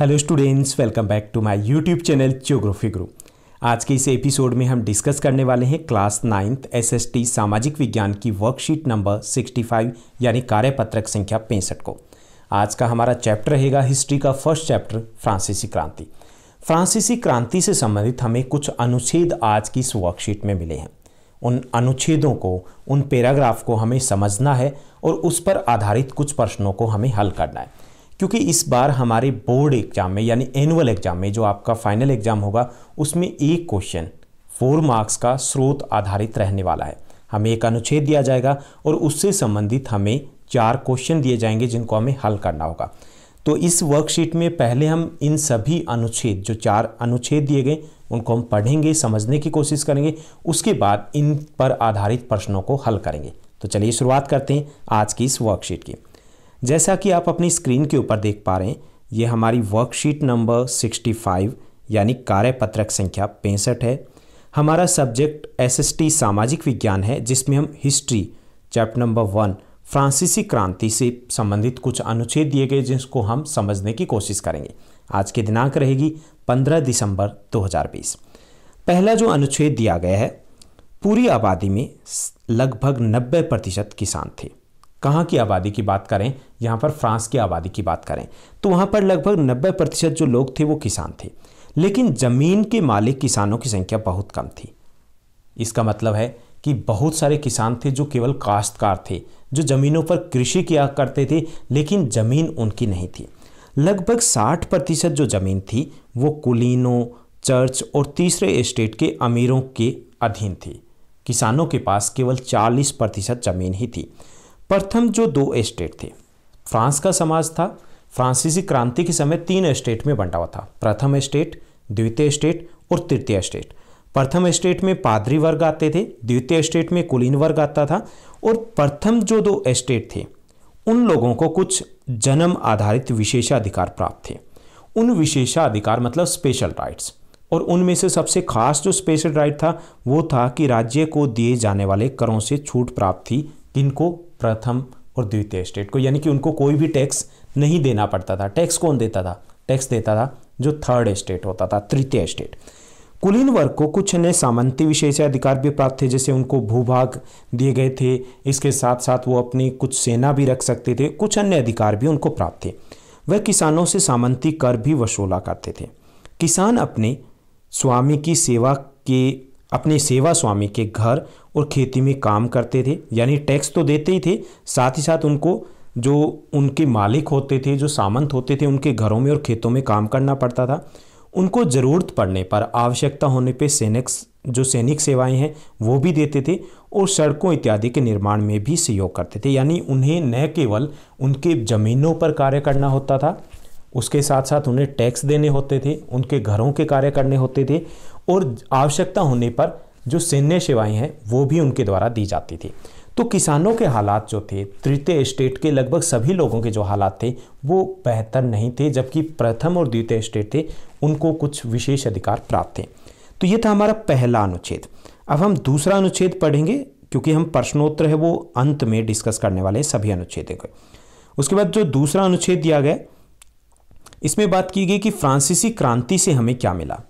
hello students welcome back to my YouTube channel geography group आज के इस episode में हम डिस्कस करने वाले हैं क्लास नाइन्थ एसएसटी सामाजिक विज्ञान की वर्कशीट नंबर 65 यानी कार्यपत्रक संख्या पैंसठ को आज का हमारा चैप्टर रहेगा हिस्ट्री का फर्स्ट चैप्टर फ्रांसीसी क्रांति फ्रांसीसी क्रांति से संबंधित हमें कुछ अनुच्छेद आज की इस वर्कशीट में मिले हैं उन अनुच्छेदों को उन पैराग्राफ को हमें समझना है और उस पर आधारित कुछ प्रश्नों को हमें हल करना है क्योंकि इस बार हमारे बोर्ड एग्जाम में यानी एनुअल एग्जाम में जो आपका फाइनल एग्जाम होगा उसमें एक क्वेश्चन फोर मार्क्स का स्रोत आधारित रहने वाला है हमें एक अनुच्छेद दिया जाएगा और उससे संबंधित हमें चार क्वेश्चन दिए जाएंगे जिनको हमें हल करना होगा तो इस वर्कशीट में पहले हम इन सभी अनुच्छेद जो चार अनुच्छेद दिए गए उनको हम पढ़ेंगे समझने की कोशिश करेंगे उसके बाद इन पर आधारित प्रश्नों को हल करेंगे तो चलिए शुरुआत करते हैं आज की इस वर्कशीट की जैसा कि आप अपनी स्क्रीन के ऊपर देख पा रहे हैं ये हमारी वर्कशीट नंबर 65 यानी कार्यपत्रक संख्या पैंसठ है हमारा सब्जेक्ट एसएसटी सामाजिक विज्ञान है जिसमें हम हिस्ट्री चैप्टर नंबर वन फ्रांसीसी क्रांति से संबंधित कुछ अनुच्छेद दिए गए जिसको हम समझने की कोशिश करेंगे आज की दिनांक रहेगी 15 दिसंबर 2020 पहला जो अनुच्छेद दिया गया है पूरी आबादी में लगभग 90 प्रतिशत किसान थे कहाँ की आबादी की बात करें यहाँ पर फ्रांस की आबादी की बात करें तो वहाँ पर लगभग नब्बे प्रतिशत जो लोग थे वो किसान थे लेकिन ज़मीन के मालिक किसानों की संख्या बहुत कम थी इसका मतलब है कि बहुत सारे किसान थे जो केवल काश्तकार थे जो ज़मीनों पर कृषि किया करते थे लेकिन ज़मीन उनकी नहीं थी लगभग 60 प्रतिशत जो ज़मीन थी वो कुलीनों चर्च और तीसरे स्टेट के अमीरों के अधीन थी किसानों के पास केवल 40 प्रतिशत ज़मीन ही थी प्रथम जो दो स्टेट थे फ्रांस का समाज था फ्रांसीसी क्रांति के समय तीन स्टेट में बंटा हुआ था प्रथम स्टेट द्वितीय स्टेट और तृतीय स्टेट प्रथम स्टेट में पादरी वर्ग आते थे द्वितीय स्टेट में कुलीन वर्ग आता था और प्रथम जो दो स्टेट थे उन लोगों को कुछ जन्म आधारित विशेषाधिकार प्राप्त थे उन विशेषाधिकार मतलब स्पेशल राइट्स और उनमें से सबसे खास जो स्पेशल राइट था वो था कि राज्य को दिए जाने वाले करों से छूट प्राप्त थी किनको प्रथम और द्वितीय स्टेट को यानी कि उनको कोई भी टैक्स नहीं देना पड़ता था टैक्स कौन देता था टैक्स देता था जो थर्ड स्टेट होता था तृतीय स्टेट कुलीन वर्ग को कुछ अन्य सामंती अधिकार भी प्राप्त थे जैसे उनको भूभाग दिए गए थे इसके साथ साथ वो अपनी कुछ सेना भी रख सकते थे कुछ अन्य अधिकार भी उनको प्राप्त थे वह किसानों से सामंती कर भी वसूला करते थे किसान अपने स्वामी की सेवा के अपने सेवा स्वामी के घर और खेती में काम करते थे यानी टैक्स तो देते ही थे साथ ही साथ उनको जो उनके मालिक होते थे जो सामंत होते थे उनके घरों में और खेतों में काम करना पड़ता था उनको ज़रूरत पड़ने पर आवश्यकता होने पर सैनिक जो सैनिक सेवाएं हैं वो भी देते थे और सड़कों इत्यादि के निर्माण में भी सहयोग करते थे यानी उन्हें न केवल उनके ज़मीनों पर कार्य करना होता था उसके साथ साथ उन्हें टैक्स देने होते थे उनके घरों के कार्य करने होते थे और आवश्यकता होने पर जो सैन्य सेवाएं हैं वो भी उनके द्वारा दी जाती थी तो किसानों के हालात जो थे तृतीय स्टेट के लगभग सभी लोगों के जो हालात थे वो बेहतर नहीं थे जबकि प्रथम और द्वितीय स्टेट थे उनको कुछ विशेष अधिकार प्राप्त थे तो ये था हमारा पहला अनुच्छेद अब हम दूसरा अनुच्छेद पढ़ेंगे क्योंकि हम प्रश्नोत्तर है वो अंत में डिस्कस करने वाले सभी अनुच्छेदों के उसके बाद जो दूसरा अनुच्छेद दिया गया इसमें बात की गई कि फ्रांसीसी क्रांति से हमें क्या मिला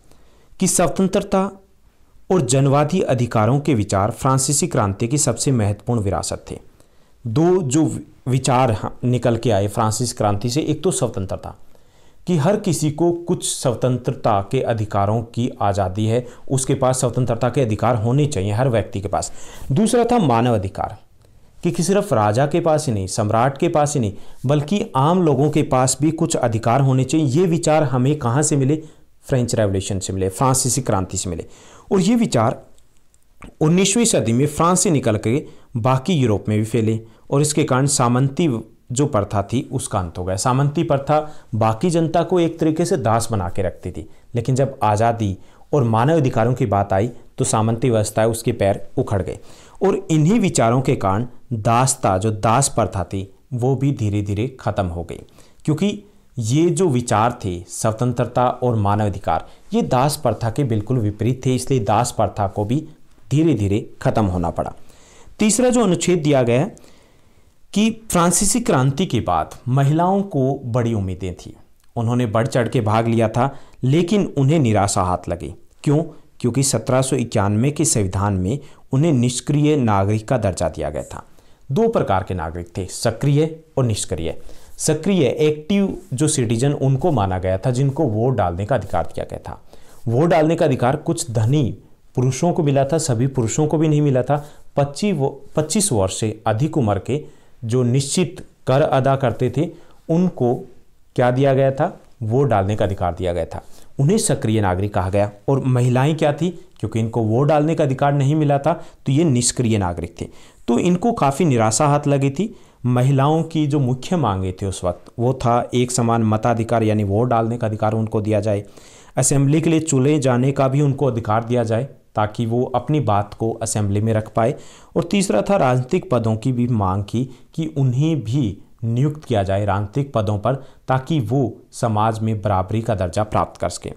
कि स्वतंत्रता और जनवादी अधिकारों के विचार फ्रांसीसी क्रांति की सबसे महत्वपूर्ण विरासत थे दो जो विचार निकल के आए फ्रांसीसी क्रांति से एक तो स्वतंत्रता कि हर किसी को कुछ स्वतंत्रता के अधिकारों की आज़ादी है उसके पास स्वतंत्रता के अधिकार होने चाहिए हर व्यक्ति के पास दूसरा था मानव अधिकार कि सिर्फ राजा के पास ही नहीं सम्राट के पास ही नहीं बल्कि आम लोगों के पास भी कुछ अधिकार होने चाहिए ये विचार हमें कहाँ से मिले फ्रेंच रेवोल्यूशन से मिले फ्रांसीसी क्रांति से मिले और ये विचार 19वीं सदी में फ्रांस से निकल के बाकी यूरोप में भी फैले और इसके कारण सामंती जो प्रथा थी उसका अंत हो गया सामंती प्रथा बाकी जनता को एक तरीके से दास बना के रखती थी लेकिन जब आज़ादी और मानव अधिकारों की बात आई तो सामंती व्यवस्था उसके पैर उखड़ गए और इन्हीं विचारों के कारण दासता जो दास प्रथा थी वो भी धीरे धीरे ख़त्म हो गई क्योंकि ये जो विचार थे स्वतंत्रता और मानवाधिकार ये दास प्रथा के बिल्कुल विपरीत थे इसलिए दास प्रथा को भी धीरे धीरे खत्म होना पड़ा तीसरा जो अनुच्छेद दिया गया कि फ्रांसीसी क्रांति के बाद महिलाओं को बड़ी उम्मीदें थी उन्होंने बढ़ चढ़ के भाग लिया था लेकिन उन्हें निराशा हाथ लगी क्यों क्योंकि सत्रह के संविधान में उन्हें निष्क्रिय नागरिक का दर्जा दिया गया था दो प्रकार के नागरिक थे सक्रिय और निष्क्रिय सक्रिय एक्टिव जो सिटीजन उनको माना गया था जिनको वोट डालने का अधिकार दिया गया था वोट डालने का अधिकार कुछ धनी पुरुषों को मिला था सभी पुरुषों को भी नहीं मिला था पच्चीस पच्चीस वर्ष से अधिक उम्र के जो निश्चित कर अदा करते थे उनको क्या दिया गया था वोट डालने का अधिकार दिया गया था उन्हें सक्रिय नागरिक कहा गया और महिलाएं क्या थी क्योंकि इनको वोट डालने का अधिकार नहीं मिला था तो ये निष्क्रिय नागरिक थे तो इनको काफ़ी निराशा हाथ लगी थी महिलाओं की जो मुख्य मांगे थी उस वक्त वो था एक समान मताधिकार यानी वोट डालने का अधिकार उनको दिया जाए असेंबली के लिए चुने जाने का भी उनको अधिकार दिया जाए ताकि वो अपनी बात को असेंबली में रख पाए और तीसरा था राजनीतिक पदों की भी मांग की कि उन्हें भी नियुक्त किया जाए राजनीतिक पदों पर ताकि वो समाज में बराबरी का दर्जा प्राप्त कर सकें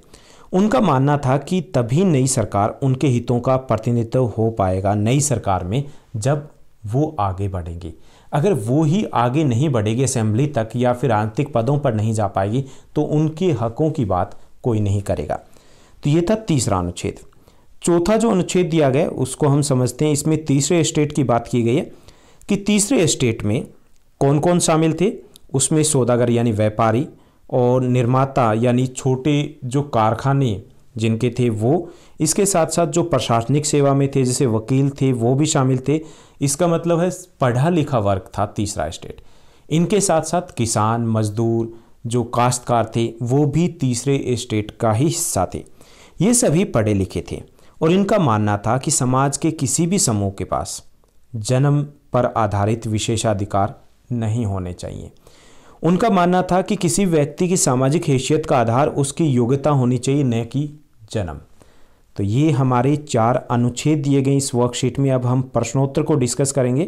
उनका मानना था कि तभी नई सरकार उनके हितों का प्रतिनिधित्व हो पाएगा नई सरकार में जब वो आगे बढ़ेंगी अगर वो ही आगे नहीं बढ़ेगी असेंबली तक या फिर आंतरिक पदों पर नहीं जा पाएगी तो उनके हकों की बात कोई नहीं करेगा तो ये था तीसरा अनुच्छेद चौथा जो अनुच्छेद दिया गया उसको हम समझते हैं इसमें तीसरे स्टेट की बात की गई है कि तीसरे स्टेट में कौन कौन शामिल थे उसमें सौदागर यानी व्यापारी और निर्माता यानी छोटे जो कारखाने जिनके थे वो इसके साथ साथ जो प्रशासनिक सेवा में थे जैसे वकील थे वो भी शामिल थे इसका मतलब है पढ़ा लिखा वर्ग था तीसरा स्टेट इनके साथ साथ किसान मजदूर जो काश्तकार थे वो भी तीसरे स्टेट का ही हिस्सा थे ये सभी पढ़े लिखे थे और इनका मानना था कि समाज के किसी भी समूह के पास जन्म पर आधारित विशेषाधिकार नहीं होने चाहिए उनका मानना था कि किसी व्यक्ति की सामाजिक हैसियत का आधार उसकी योग्यता होनी चाहिए न कि जन्म तो ये हमारे चार अनुच्छेद दिए गए इस वर्कशीट में अब हम प्रश्नोत्तर को डिस्कस करेंगे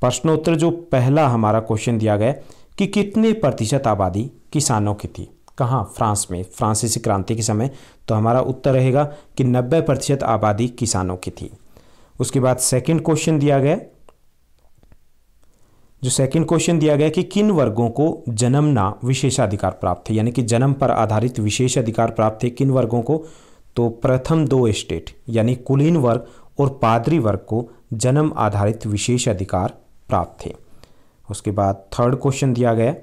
प्रश्नोत्तर जो पहला हमारा क्वेश्चन दिया गया कि कितने प्रतिशत आबादी किसानों की थी कहाँ फ्रांस में फ्रांसीसी क्रांति के समय तो हमारा उत्तर रहेगा कि 90 प्रतिशत आबादी किसानों की थी उसके बाद सेकंड क्वेश्चन दिया गया जो सेकंड क्वेश्चन दिया गया कि किन वर्गों को जन्मना विशेषाधिकार प्राप्त है यानी कि जन्म पर आधारित विशेष अधिकार प्राप्त है किन वर्गों को तो प्रथम दो स्टेट यानी कुलीन वर्ग और पादरी वर्ग को जन्म आधारित विशेष अधिकार प्राप्त थे उसके बाद थर्ड क्वेश्चन दिया गया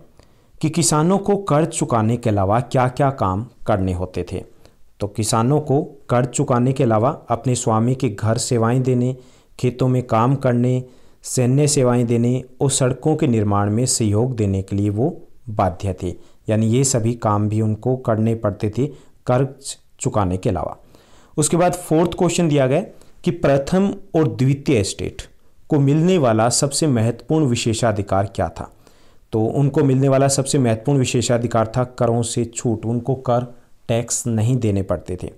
कि किसानों को कर्ज चुकाने के अलावा क्या क्या काम करने होते थे तो किसानों को कर्ज चुकाने के अलावा अपने स्वामी के घर सेवाएं देने खेतों में काम करने सैन्य सेवाएं देने और सड़कों के निर्माण में सहयोग देने के लिए वो बाध्य थे यानी ये सभी काम भी उनको करने पड़ते थे कर्ज चुकाने के अलावा उसके बाद फोर्थ क्वेश्चन दिया गया कि प्रथम और द्वितीय स्टेट को मिलने वाला सबसे महत्वपूर्ण विशेषाधिकार क्या था तो उनको मिलने वाला सबसे महत्वपूर्ण विशेषाधिकार था करों से छूट उनको कर टैक्स नहीं देने पड़ते थे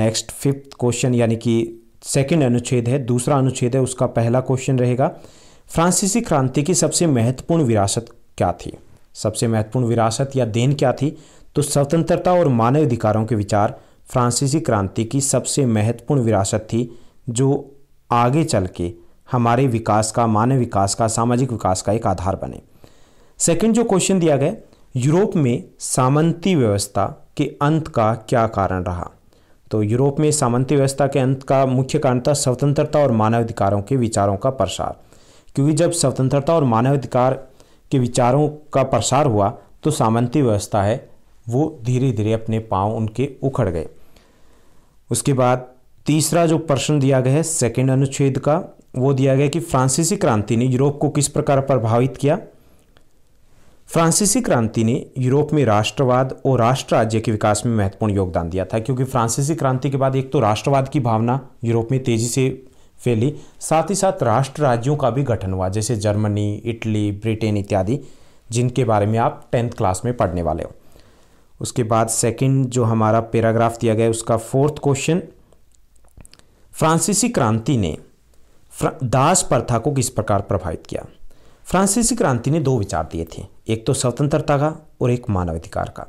नेक्स्ट फिफ्थ क्वेश्चन यानी कि सेकेंड अनुच्छेद है दूसरा अनुच्छेद है उसका पहला क्वेश्चन रहेगा फ्रांसीसी क्रांति की सबसे महत्वपूर्ण विरासत क्या थी सबसे महत्वपूर्ण विरासत या देन क्या थी तो स्वतंत्रता और मानवाधिकारों के विचार फ्रांसीसी क्रांति की सबसे महत्वपूर्ण विरासत थी जो आगे चल के हमारे विकास का मानव विकास का सामाजिक विकास का एक आधार बने सेकंड जो क्वेश्चन दिया गया यूरोप में सामंती व्यवस्था के अंत का क्या कारण रहा तो यूरोप में सामंती व्यवस्था के अंत का मुख्य कारण था स्वतंत्रता और मानवाधिकारों के विचारों का प्रसार क्योंकि जब स्वतंत्रता और मानवाधिकार के विचारों का प्रसार हुआ तो सामंती व्यवस्था है वो धीरे धीरे अपने पाँव उनके उखड़ गए उसके बाद तीसरा जो प्रश्न दिया गया है सेकेंड अनुच्छेद का वो दिया गया कि फ्रांसीसी क्रांति ने यूरोप को किस प्रकार प्रभावित किया फ्रांसीसी क्रांति ने यूरोप में राष्ट्रवाद और राष्ट्र राज्य के विकास में महत्वपूर्ण योगदान दिया था क्योंकि फ्रांसीसी क्रांति के बाद एक तो राष्ट्रवाद की भावना यूरोप में तेजी से फैली साथ ही साथ राष्ट्र राज्यों का भी गठन हुआ जैसे जर्मनी इटली ब्रिटेन इत्यादि जिनके बारे में आप टेंथ क्लास में पढ़ने वाले हो उसके बाद सेकंड जो हमारा पैराग्राफ दिया गया उसका फोर्थ क्वेश्चन फ्रांसीसी क्रांति ने दास प्रथा को किस प्रकार प्रभावित किया फ्रांसीसी क्रांति ने दो विचार दिए थे एक तो स्वतंत्रता का और एक मानवाधिकार का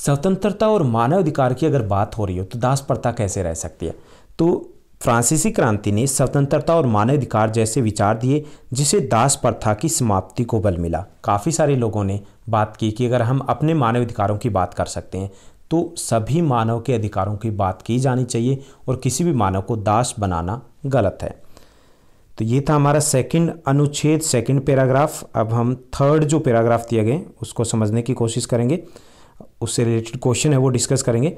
स्वतंत्रता और मानवाधिकार की अगर बात हो रही हो तो दास प्रथा कैसे रह सकती है तो फ्रांसीसी क्रांति ने स्वतंत्रता और मानवाधिकार जैसे विचार दिए जिसे दास प्रथा की समाप्ति को बल मिला काफ़ी सारे लोगों ने बात की कि अगर हम अपने मानवाधिकारों की बात कर सकते हैं तो सभी मानव के अधिकारों की बात की जानी चाहिए और किसी भी मानव को दास बनाना गलत है तो ये था हमारा सेकंड अनुच्छेद सेकंड पैराग्राफ अब हम थर्ड जो पैराग्राफ दिए गए उसको समझने की कोशिश करेंगे उससे रिलेटेड क्वेश्चन है वो डिस्कस करेंगे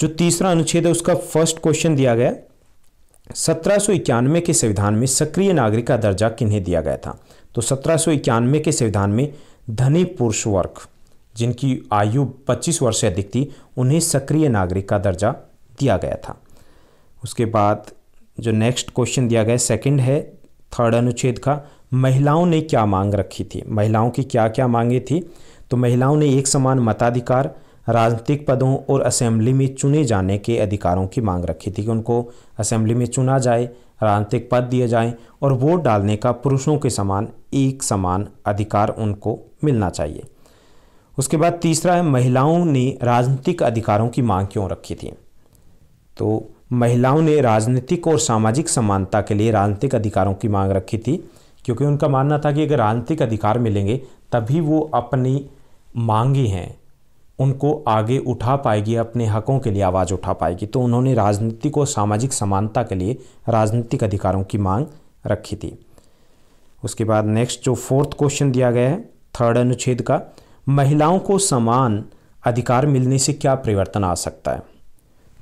जो तीसरा अनुच्छेद है उसका फर्स्ट क्वेश्चन दिया गया सत्रह के संविधान में सक्रिय नागरिक का दर्जा किन्हें दिया गया था तो सत्रह के संविधान में धनी पुरुष वर्ग जिनकी आयु 25 वर्ष से अधिक थी उन्हें सक्रिय नागरिक का दर्जा दिया गया था उसके बाद जो नेक्स्ट क्वेश्चन दिया गया सेकंड है थर्ड अनुच्छेद का महिलाओं ने क्या मांग रखी थी महिलाओं की क्या क्या मांगे थी तो महिलाओं ने एक समान मताधिकार राजनीतिक पदों और असेंबली में चुने जाने के अधिकारों की मांग रखी थी कि उनको असेंबली में चुना जाए राजनीतिक पद दिए जाएं और वोट डालने का पुरुषों के समान एक समान अधिकार उनको मिलना चाहिए उसके बाद तीसरा है महिलाओं ने राजनीतिक अधिकारों की मांग क्यों रखी थी तो महिलाओं ने राजनीतिक और सामाजिक समानता के लिए राजनीतिक अधिकारों की मांग रखी थी क्योंकि उनका मानना था कि अगर राजनीतिक अधिकार मिलेंगे तभी वो अपनी मांगी हैं उनको आगे उठा पाएगी अपने हकों के लिए आवाज़ उठा पाएगी तो उन्होंने राजनीतिक और सामाजिक समानता के लिए राजनीतिक अधिकारों की मांग रखी थी उसके बाद नेक्स्ट जो फोर्थ क्वेश्चन दिया गया है थर्ड अनुच्छेद का महिलाओं को समान अधिकार मिलने से क्या परिवर्तन आ सकता है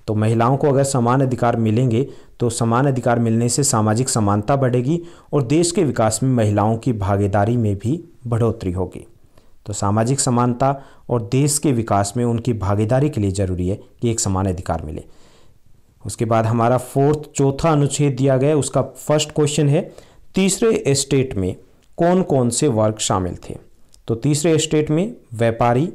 तो महिलाओं को अगर समान अधिकार मिलेंगे तो समान अधिकार मिलने से सामाजिक समानता बढ़ेगी और देश के विकास में महिलाओं की भागीदारी में भी बढ़ोतरी होगी तो सामाजिक समानता और देश के विकास में उनकी भागीदारी के लिए ज़रूरी है कि एक समान अधिकार मिले उसके बाद हमारा फोर्थ चौथा अनुच्छेद दिया गया उसका फर्स्ट क्वेश्चन है तीसरे स्टेट में कौन कौन से वर्ग शामिल थे तो तीसरे स्टेट में व्यापारी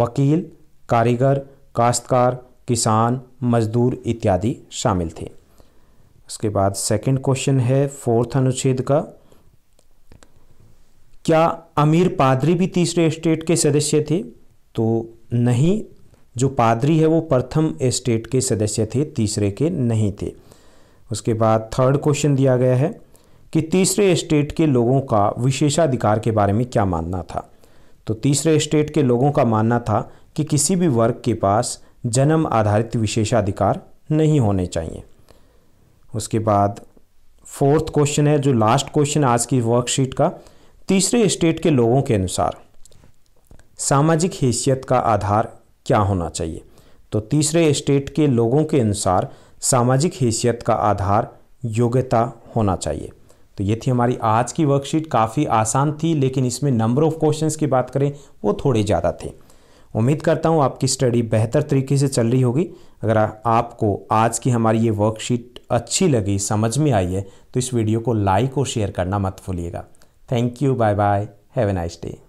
वकील कारीगर काश्तकार किसान मजदूर इत्यादि शामिल थे उसके बाद सेकंड क्वेश्चन है फोर्थ अनुच्छेद का क्या अमीर पादरी भी तीसरे स्टेट के सदस्य थे तो नहीं जो पादरी है वो प्रथम स्टेट के सदस्य थे तीसरे के नहीं थे उसके बाद थर्ड क्वेश्चन दिया गया है कि तीसरे स्टेट के लोगों का विशेषाधिकार के बारे में क्या मानना था तो तीसरे स्टेट के लोगों का मानना था कि किसी भी वर्ग के पास जन्म आधारित विशेषाधिकार नहीं होने चाहिए उसके बाद फोर्थ क्वेश्चन है जो लास्ट क्वेश्चन आज की वर्कशीट का तीसरे स्टेट के लोगों के अनुसार सामाजिक हैसियत का आधार क्या होना चाहिए तो तीसरे स्टेट के लोगों के अनुसार सामाजिक हैसियत का आधार योग्यता होना चाहिए तो ये थी हमारी आज की वर्कशीट काफ़ी आसान थी लेकिन इसमें नंबर ऑफ क्वेश्चंस की बात करें वो थोड़े ज़्यादा थे उम्मीद करता हूँ आपकी स्टडी बेहतर तरीके से चल रही होगी अगर आपको आज की हमारी ये वर्कशीट अच्छी लगी समझ में आई है तो इस वीडियो को लाइक और शेयर करना मत भूलिएगा thank you bye bye have a nice day